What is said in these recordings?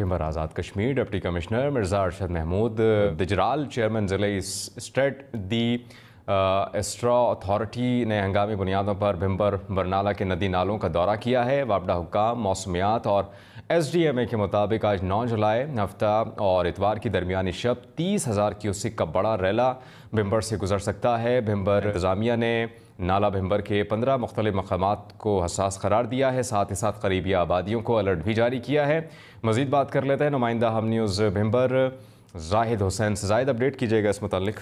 member Azad Kashmir deputy commissioner Mirza Arshad Mahmood दिजराल chairman ज़िले state disaster authority ने हंगामी बुनियादों पर भिम्बर बरनाला के नदी नालों का दौरा किया है वापडा हुकाम मौसमियात और एस डी एम ए के मुताबिक आज नौ जुलाई हफ्ता और इतवार की दरमियानी शब तीस हज़ार क्यूसिक का बड़ा रैला भिम्बर से गुजर सकता है भिम्बर इंतजामिया ने नाला भिम्बर के पंद्रह मुख्तलि मकाम को हसास करार दिया है साथ ही साथ करीबी आबादियों को अलर्ट भी जारी किया है मज़ीद बात कर लेते हैं नुमाइंदा हम न्यूज़ भिम्बर जाहिद हुसैन से जायद अपडेट कीजिएगा इस मतलब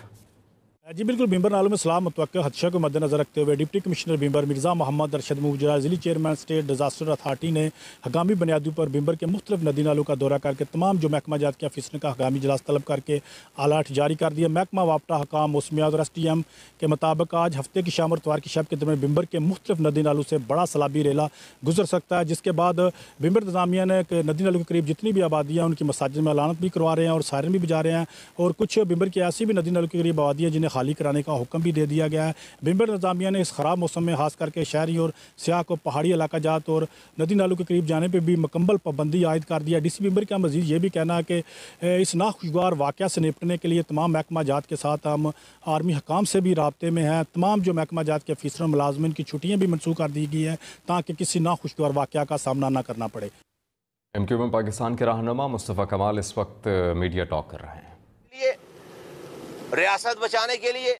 जी बिल्कुल भीमर नालों में सलाम मुतव हदशा को मद्देनजर रखते हुए डिप्टी कमिश्नर भीमर मिर्ज़ा मोहम्मद अरशद मुजरा जिली चेयरमैन स्टेट डिजास्टर अथार्टी ने हंगामी बुनियादी पर भीमर के मुख्तु नदी नालों का दौरा करके तमाम जो महकमा जात के अफिसरों का हंगामी इजलास तलब करके अलर्ट जारी कर दिया महकमा वापटा हकाम मौसमियात और एस टी एम के मुताबिक आज हफ्ते की शाम और तवार की शब के दरमियान भीमर के मुख्तफ नदी नालों से बड़ा सलाबी रेला गुजर सकता है जिसके बाद भीमर इंतजामिया ने नदी नालों के करीब जितनी भी आबादियाँ उनकी मसाजिद में अलानत भी करवा रहे हैं और सारे भी बजा रहे हैं और कुछ भीमर की ऐसी भी नदी नालों के करीब आबादियाँ जिन्हें खाली कराने का हुक्म भी दे दिया गया है बिम्बर नज़ामिया ने इस ख़राब मौसम में खास करके शहरी और सियाह को पहाड़ी इलाका जात और नदी नालों के करीब जाने पर भी मकम्मल पाबंदी आयद कर दिया डी सी बिम्बर का मजीद ये भी कहना है कि इस नाखुशगवार वाक़ से निपटने के लिए तमाम महकमा जात के साथ हम आर्मी हकाम से भी रबते में हैं तमाम जो महकमा जात के फीसर मुलाजमन की छुट्टियाँ भी मनसूख कर दी गई हैं ताकि किसी नाखुशगवार वाक़ का सामना न करना पड़े एम क्यू में पाकिस्तान के रहनमा मुस्तफ़ा कमाल इस वक्त मीडिया टॉक कर रहे हैं रियासत बचाने के लिए